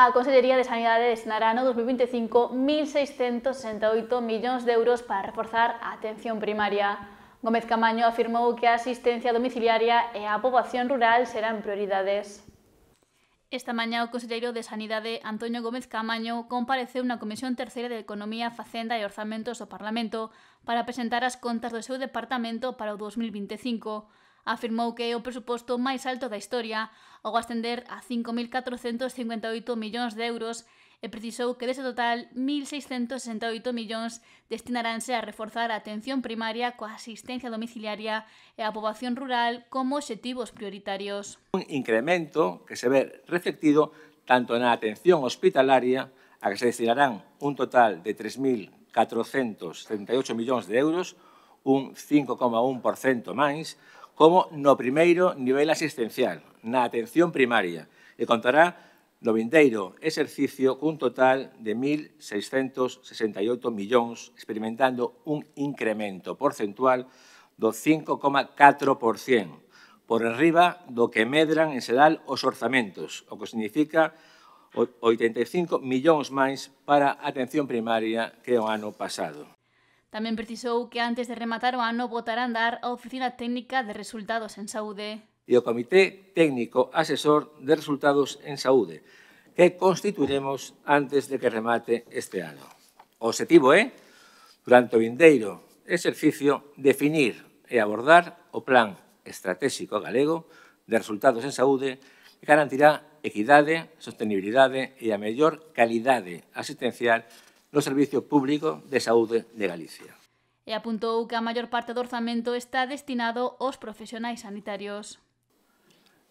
A Consellería de Sanidade destinará no 2025 1.668 millóns de euros para reforzar a atención primaria. Gómez Camaño afirmou que a asistencia domiciliaria e a poboación rural serán prioridades. Esta mañá o conselleiro de Sanidade, Antonio Gómez Camaño, compareceu na Comisión Terceira de Economía, Facenda e Orzamentos do Parlamento para presentar as contas do seu departamento para o 2025 afirmou que é o presuposto máis alto da historia ao ascender a 5.458 millóns de euros e precisou que dese total 1.668 millóns destinaránse a reforzar a atención primaria coa asistencia domiciliaria e a poboación rural como obxectivos prioritarios. Un incremento que se ve reflectido tanto na atención hospitalaria, a que se destinarán un total de 3.438 millóns de euros, un 5,1% máis, como no primeiro nivel asistencial, na atención primaria, e contará no vindeiro exercicio cun total de 1.668 millóns, experimentando un incremento porcentual do 5,4%, por enriba do que medran en Sedal os orzamentos, o que significa 85 millóns máis para atención primaria que o ano pasado. Tamén precisou que antes de rematar o ano votará andar a Oficina Técnica de Resultados en Saúde. E o Comité Técnico Asesor de Resultados en Saúde, que constituiremos antes de que remate este ano. O objetivo é, durante o vindeiro exercicio, definir e abordar o plan estratégico galego de resultados en saúde que garantirá equidade, sostenibilidade e a mellor calidade asistencial no Servicio Público de Saúde de Galicia. E apuntou que a maior parte do orzamento está destinado aos profesionais sanitarios.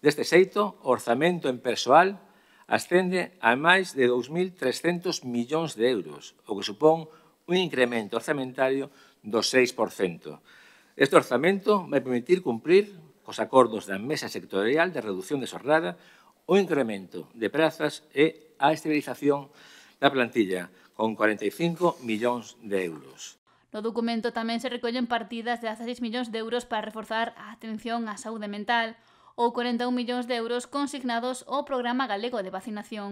Deste xeito, o orzamento en persoal ascende a máis de 2.300 millóns de euros, o que supón un incremento orzamentario do 6%. Este orzamento vai permitir cumprir os acordos da Mesa Sectorial de Reducción de Sorrada, o incremento de prazas e a estabilización de da plantilla, con 45 millóns de euros. No documento tamén se recollen partidas de hasta 6 millóns de euros para reforzar a atención á saúde mental ou 41 millóns de euros consignados ao Programa Galego de Vacinación.